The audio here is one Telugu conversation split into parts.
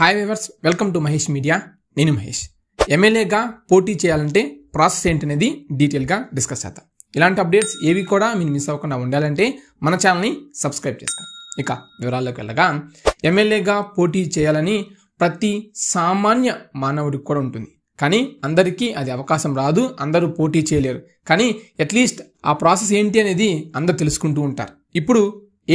hi viewers welcome to Mahesh media నేను మహేష్ ఎమ్మెల్యేగా పోటీ చేయాలంటే ప్రాసెస్ ఏంటనేది డీటెయిల్గా డిస్కస్ చేద్దాం ఇలాంటి అప్డేట్స్ ఏవి కూడా మీరు మిస్ అవ్వకుండా ఉండాలంటే మన ఛానల్ని సబ్స్క్రైబ్ చేస్తాం ఇక వివరాల్లోకి వెళ్ళగా ఎమ్మెల్యేగా పోటీ చేయాలని ప్రతి సామాన్య మానవుడికి కూడా ఉంటుంది కానీ అందరికీ అది అవకాశం రాదు అందరూ పోటీ చేయలేరు కానీ అట్లీస్ట్ ఆ ప్రాసెస్ ఏంటి అనేది అందరు తెలుసుకుంటూ ఉంటారు ఇప్పుడు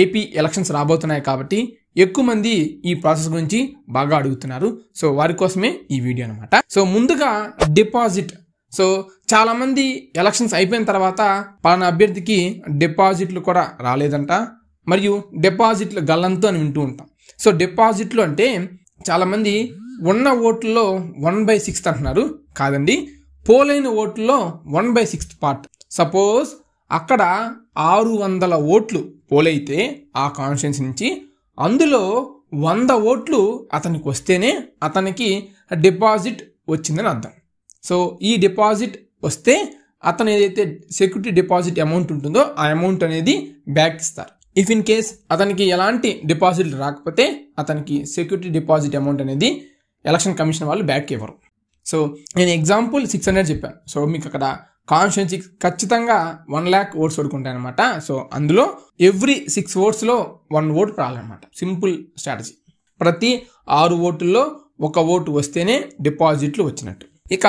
ఏపీ ఎలక్షన్స్ రాబోతున్నాయి కాబట్టి ఎక్కువ మంది ఈ ప్రాసెస్ గురించి బాగా అడుగుతున్నారు సో వారి కోసమే ఈ వీడియో అనమాట సో ముందుగా డిపాజిట్ సో చాలామంది ఎలక్షన్స్ అయిపోయిన తర్వాత పలానా అభ్యర్థికి డిపాజిట్లు కూడా రాలేదంట మరియు డిపాజిట్లు గల్లంతో అని వింటూ ఉంటాం సో డిపాజిట్లు అంటే చాలామంది ఉన్న ఓట్లలో వన్ బై సిక్స్త్ అంటున్నారు కాదండి పోలైన ఓట్లలో one by sixth part suppose అక్కడ ఆరు వందల ఓట్లు పోలైతే ఆ కాన్స్టిట్యున్సీ నుంచి అందులో వంద ఓట్లు అతనికి వస్తేనే అతనికి డిపాజిట్ వచ్చిందని అర్థం సో ఈ డిపాజిట్ వస్తే అతను ఏదైతే సెక్యూరిటీ డిపాజిట్ అమౌంట్ ఉంటుందో ఆ అమౌంట్ అనేది బ్యాక్ ఇస్తారు ఇఫ్ ఇన్ కేస్ అతనికి ఎలాంటి డిపాజిట్ రాకపోతే అతనికి సెక్యూరిటీ డిపాజిట్ అమౌంట్ అనేది ఎలక్షన్ కమిషన్ వాళ్ళు బ్యాక్ ఇవ్వరు సో నేను ఎగ్జాంపుల్ సిక్స్ హండ్రెడ్ చెప్పాను సో మీకు అక్కడ కాన్స్టిట్యున్సీ ఖచ్చితంగా వన్ ల్యాక్ ఓట్స్ అనమాట సో అందులో ఎవ్రీ సిక్స్ ఓట్స్లో వన్ ఓట్ రావాలన్నమాట సింపుల్ స్ట్రాటజీ ప్రతి ఆరు ఓటుల్లో ఒక ఓటు వస్తేనే డిపాజిట్లు వచ్చినట్టు ఇక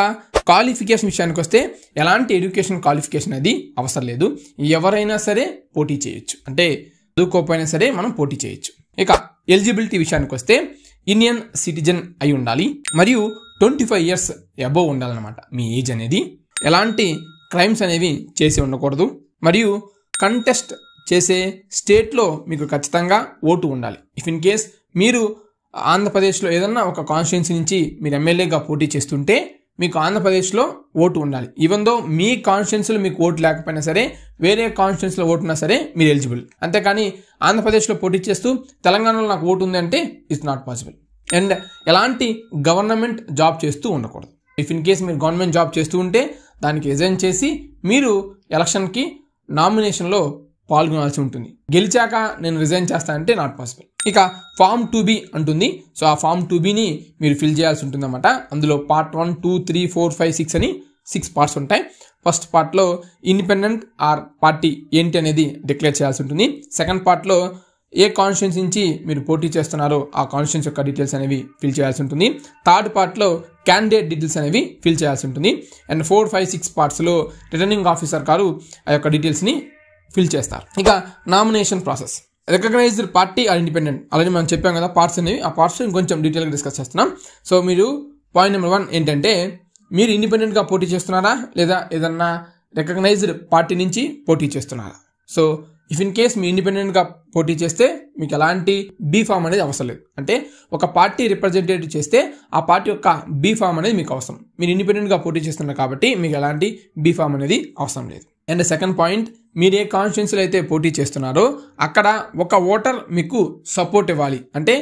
క్వాలిఫికేషన్ విషయానికి వస్తే ఎలాంటి ఎడ్యుకేషన్ క్వాలిఫికేషన్ అది అవసరం లేదు ఎవరైనా సరే పోటీ చేయొచ్చు అంటే చదువుకోకపోయినా సరే మనం పోటీ చేయొచ్చు ఇక ఎలిజిబిలిటీ విషయానికి వస్తే ఇండియన్ సిటిజన్ అయి ఉండాలి మరియు ట్వంటీ ఫైవ్ ఇయర్స్ అబోవ్ ఉండాలన్నమాట మీ ఏజ్ అనేది ఎలాంటి క్రైమ్స్ అనేవి చేసి ఉండకూడదు మరియు కంటెస్ట్ చేసే స్టేట్లో మీకు ఖచ్చితంగా ఓటు ఉండాలి ఇఫ్ ఇన్ కేస్ మీరు ఆంధ్రప్రదేశ్లో ఏదన్నా ఒక కాన్స్టిట్యున్సీ నుంచి మీరు ఎమ్మెల్యేగా పోటీ చేస్తుంటే మీకు ఆంధ్రప్రదేశ్లో ఓటు ఉండాలి ఈవెన్ దో మీ కాన్స్టిట్యున్సీలో మీకు ఓటు లేకపోయినా సరే వేరే కాన్స్టిట్యున్సీలో ఓటున్నా సరే మీరు ఎలిజిబుల్ అంతేకాని ఆంధ్రప్రదేశ్లో పోటీ చేస్తూ తెలంగాణలో నాకు ఓటు ఉంది అంటే ఇట్స్ నాట్ పాసిబుల్ అండ్ ఎలాంటి గవర్నమెంట్ జాబ్ చేస్తూ ఉండకూడదు ఇఫ్ ఇన్ కేస్ మీరు గవర్నమెంట్ జాబ్ చేస్తూ ఉంటే దానికి రిజైన్ చేసి మీరు ఎలక్షన్కి నామినేషన్లో పాల్గొనాల్సి ఉంటుంది గెలిచాక నేను రిజైన్ చేస్తానంటే అంటే నాట్ పాసిబుల్ ఇక ఫామ్ టూ బి అంటుంది సో ఆ ఫామ్ టూ బిని మీరు ఫిల్ చేయాల్సి ఉంటుంది అనమాట అందులో part one two three four five six అని సిక్స్ పార్ట్స్ ఉంటాయి ఫస్ట్ పార్ట్లో ఇండిపెండెంట్ ఆర్ పార్టీ ఏంటి అనేది డిక్లేర్ చేయాల్సి ఉంటుంది సెకండ్ పార్ట్లో ఏ కాన్స్టిట్యూన్స్ నుంచి మీరు పోటీ చేస్తున్నారో ఆ కాన్స్టిట్యూన్స్ యొక్క డీటెయిల్స్ అనేవి ఫిల్ చేయాల్సి ఉంటుంది థర్డ్ పార్ట్లో క్యాండిడేట్ డీటెయిల్స్ అనేవి ఫిల్ చేయాల్సి ఉంటుంది అండ్ ఫోర్ ఫైవ్ సిక్స్ పార్ట్స్లో రిటర్నింగ్ ఆఫీసర్ గారు ఆ యొక్క డీటెయిల్స్ని ఫిల్ చేస్తారు ఇక nomination process recognised party or independent అలాగే మనం చెప్పాం కదా పార్ట్స్ అనేవి ఆ పార్ట్స్ ఇంకొంచెం డీటెయిల్గా డిస్కస్ చేస్తున్నాం సో మీరు పాయింట్ నెంబర్ వన్ ఏంటంటే మీరు ఇండిపెండెంట్గా పోటీ చేస్తున్నారా లేదా ఏదన్నా రికగ్నైజ్డ్ పార్టీ నుంచి పోటీ చేస్తున్నారా సో ఇఫ్ ఇన్ కేస్ మీ ఇండిపెండెంట్గా పోటీ చేస్తే మీకు ఎలాంటి బీ ఫామ్ అనేది అవసరం లేదు అంటే ఒక పార్టీ రిప్రజెంటేటివ్ చేస్తే ఆ పార్టీ యొక్క బీ ఫామ్ అనేది మీకు అవసరం మీరు ఇండిపెండెంట్గా పోటీ చేస్తున్నారు కాబట్టి మీకు ఎలాంటి బీ ఫామ్ అనేది అవసరం లేదు అండ్ సెకండ్ పాయింట్ మీరు ఏ కాన్స్టిట్యున్సీలో అయితే పోటీ చేస్తున్నారో అక్కడ ఒక ఓటర్ మీకు సపోర్ట్ ఇవ్వాలి అంటే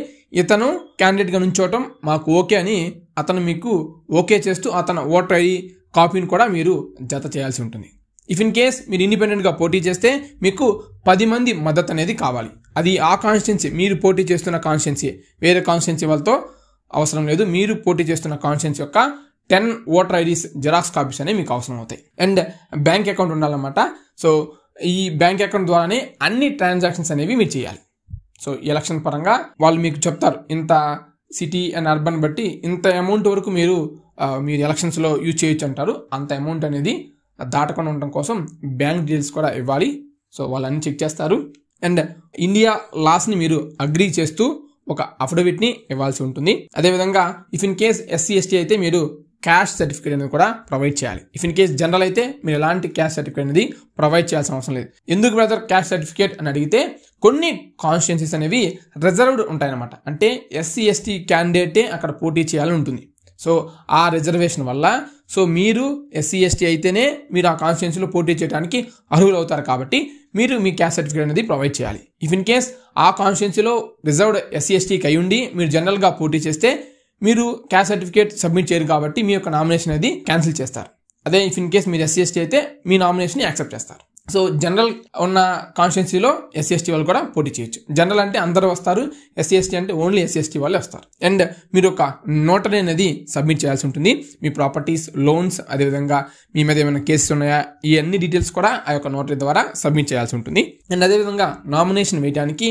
ఇతను క్యాండిడేట్గా నుంచోవటం మాకు ఓకే అని అతను మీకు ఓకే చేస్తూ అతను ఓటర్ అయ్యి కాపీని కూడా మీరు జత చేయాల్సి ఉంటుంది ఇఫ్ ఇన్ కేస్ మీరు ఇండిపెండెంట్గా పోటీ చేస్తే మీకు పది మంది మద్దతు అనేది కావాలి అది ఆ కాన్స్టిట్యున్సీ మీరు పోటీ చేస్తున్న కాన్స్టిట్యున్సీ వేరే కాన్స్టిట్యున్సీ వాళ్ళతో అవసరం లేదు మీరు పోటీ చేస్తున్న కాన్స్టిట్యున్సీ యొక్క ten voter IDs xerox copies అనేవి మీకు అవసరం అవుతాయి అండ్ బ్యాంక్ అకౌంట్ ఉండాలన్నమాట సో ఈ బ్యాంక్ అకౌంట్ ద్వారానే అన్ని ట్రాన్సాక్షన్స్ అనేవి మీరు చేయాలి సో ఎలక్షన్ పరంగా వాళ్ళు మీకు చెప్తారు ఇంత సిటీ అండ్ అర్బన్ బట్టి ఇంత అమౌంట్ వరకు మీరు మీరు ఎలక్షన్స్లో యూజ్ చేయొచ్చు అంటారు అంత అమౌంట్ అనేది దాటకుండా ఉండటం కోసం బ్యాంక్ డీటెయిల్స్ కూడా ఇవ్వాలి సో వాళ్ళన్నీ చెక్ చేస్తారు అండ్ ఇండియా లాస్ని మీరు అగ్రీ చేస్తూ ఒక అఫిడవిట్ని ఇవ్వాల్సి ఉంటుంది అదేవిధంగా if in case SC ST అయితే మీరు క్యాష్ సర్టిఫికేట్ అనేది కూడా ప్రొవైడ్ చేయాలి ఇఫ్ ఇన్ కేస్ జనరల్ అయితే మీరు ఎలాంటి క్యాష్ సర్టిఫికేట్ అనేది ప్రొవైడ్ చేయాల్సిన అవసరం లేదు ఎందుకు బ్రదర్ క్యాష్ సర్టిఫికేట్ అని అడిగితే కొన్ని కాన్స్టిట్యున్సీస్ అనేవి రిజర్వ్డ్ ఉంటాయన్నమాట అంటే ఎస్సీ ఎస్టీ క్యాండిడేటే అక్కడ పోటీ చేయాలని ఉంటుంది సో ఆ రిజర్వేషన్ వల్ల సో మీరు ఎస్సీ ఎస్టీ అయితేనే మీరు ఆ కాన్స్టిట్యున్సీలో పోటీ చేయడానికి అర్హులు అవుతారు కాబట్టి మీరు మీ క్యాస్ట్ సర్టిఫికేట్ అనేది ప్రొవైడ్ చేయాలి ఇఫ్ ఇన్ కేస్ ఆ కాన్స్టిట్యున్సీలో రిజర్వ్డ్ ఎస్సీ ఎస్టీకి అయి ఉండి మీరు జనరల్గా పోటీ చేస్తే మీరు క్యాస్ట్ సర్టిఫికేట్ సబ్మిట్ చేయరు కాబట్టి మీ యొక్క నామినేషన్ అనేది క్యాన్సిల్ చేస్తారు అదే ఇఫ్ ఇన్ కేస్ మీరు ఎస్సీ ఎస్టీ అయితే మీ నామినేషన్ యాక్సెప్ట్ చేస్తారు సో జనరల్ ఉన్న కాన్స్టిట్యున్సీలో ఎస్సీ ఎస్టీ వాళ్ళు కూడా పోటీ చేయొచ్చు జనరల్ అంటే అందరూ వస్తారు ఎస్సీ ఎస్టీ అంటే ఓన్లీ ఎస్సీ ఎస్టీ వాళ్ళే వస్తారు అండ్ మీరు ఒక నోటరీ అనేది సబ్మిట్ చేయాల్సి ఉంటుంది మీ ప్రాపర్టీస్ లోన్స్ అదేవిధంగా మీ మీద ఏమైనా కేసెస్ ఉన్నాయా ఈ అన్ని డీటెయిల్స్ కూడా ఆ యొక్క నోటరీ ద్వారా సబ్మిట్ చేయాల్సి ఉంటుంది అండ్ అదేవిధంగా నామినేషన్ వేయడానికి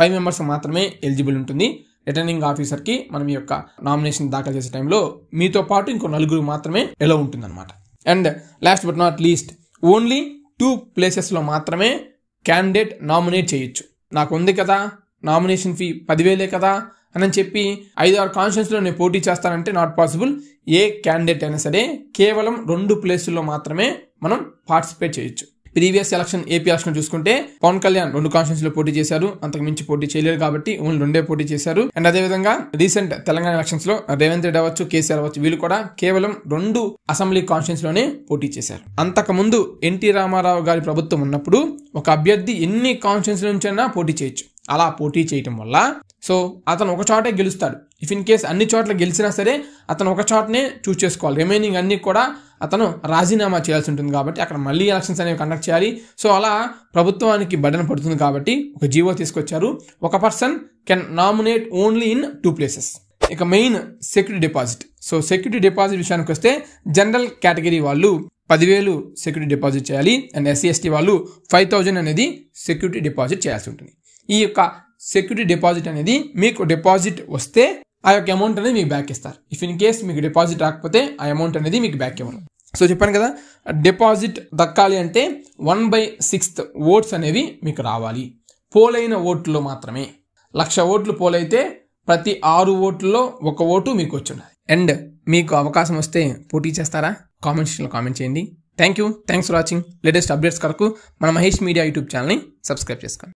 ఫైవ్ మెంబర్స్ మాత్రమే ఎలిజిబుల్ ఉంటుంది రిటర్నింగ్ ఆఫీసర్కి మనం ఈ యొక్క నామినేషన్ దాఖలు చేసే టైంలో మీతో పాటు ఇంకో నలుగురు మాత్రమే ఎలా అనమాట and last but not least only two ప్లేసెస్లో మాత్రమే క్యాండిడేట్ నామినేట్ చేయొచ్చు నాకు ఉంది కదా నామినేషన్ ఫీ పదివేలే కదా అని చెప్పి ఐదు ఆరు కాన్స్టిట్యూన్స్లో నేను పోటీ చేస్తానంటే నాట్ పాసిబుల్ ఏ క్యాండిడేట్ అయినా సరే కేవలం రెండు ప్లేసుల్లో మాత్రమే మనం పార్టిసిపేట్ చేయొచ్చు ప్రీవియస్ ఎలక్షన్ ఏపీ ఎలక్షన్ చూసుకుంటే పవన్ కళ్యాణ్ రెండు కాన్స్టిట్యూన్స్ లో పోటీ చేశారు అంతకు మించి పోటీ చేయలేరు కాబట్టి ఓన్లీ రెండే పోటీ చేశారు అండ్ అదే విధంగా రీసెంట్ తెలంగాణ ఎలక్షన్స్ లో రేవంత్ రెడ్డి అవ్వచ్చు కేసీఆర్ అవ్వచ్చు వీళ్ళు కూడా కేవలం రెండు అసెంబ్లీ కాన్స్టిట్యూన్స్ లోనే పోటీ చేశారు అంతకు ముందు ఎన్టీ రామారావు గారి ప్రభుత్వం ఉన్నప్పుడు ఒక అభ్యర్థి ఎన్ని కాన్స్టిట్యూన్స్ నుంచి అయినా పోటీ చేయొచ్చు అలా పోటీ చేయటం వల్ల సో అతను ఒక చోటే గెలుస్తాడు ఇఫ్ ఇన్ కేస్ అన్ని చోట్ల గెలిచినా సరే అతను ఒక చోటనే చూస్ చేసుకోవాలి రిమైనింగ్ అన్ని కూడా అతను రాజీనామా చేయాల్సి ఉంటుంది కాబట్టి అక్కడ మళ్ళీ ఎలక్షన్స్ అనేవి కండక్ట్ చేయాలి సో అలా ప్రభుత్వానికి బడ్డన పడుతుంది కాబట్టి ఒక జీవో తీసుకొచ్చారు ఒక person can nominate only in two places ఇక main security deposit so security deposit విషయానికి వస్తే జనరల్ కేటగిరీ వాళ్ళు పదివేలు సెక్యూరిటీ డిపాజిట్ చేయాలి అండ్ ఎస్సీ ఎస్టీ వాళ్ళు ఫైవ్ థౌజండ్ అనేది సెక్యూరిటీ డిపాజిట్ చేయాల్సి ఉంటుంది ఈ యొక్క సెక్యూరిటీ డిపాజిట్ అనేది మీకు డిపాజిట్ వస్తే ఆ యొక్క అమౌంట్ అనేది మీకు బ్యాక్ ఇస్తారు ఇఫ్ ఇన్ కేస్ మీకు డిపాజిట్ రాకపోతే ఆ అమౌంట్ అనేది మీకు బ్యాక్ ఇవ్వండి సో చెప్పాను కదా డిపాజిట్ దక్కాలి అంటే వన్ బై సిక్స్త్ ఓట్స్ అనేవి మీకు రావాలి పోలైన ఓట్లు మాత్రమే లక్ష ఓట్లు పోలైతే ప్రతి ఆరు ఓట్లలో ఒక ఓటు మీకు వచ్చిండాలి అండ్ మీకు అవకాశం వస్తే పోటీ చేస్తారా కామెంట్ సెక్షన్లో కామెంట్ చేయండి thank you thanks for watching latest updates కొరకు మన మహేష్ మీడియా యూట్యూబ్ ఛానల్ని సబ్స్క్రైబ్ చేసుకోండి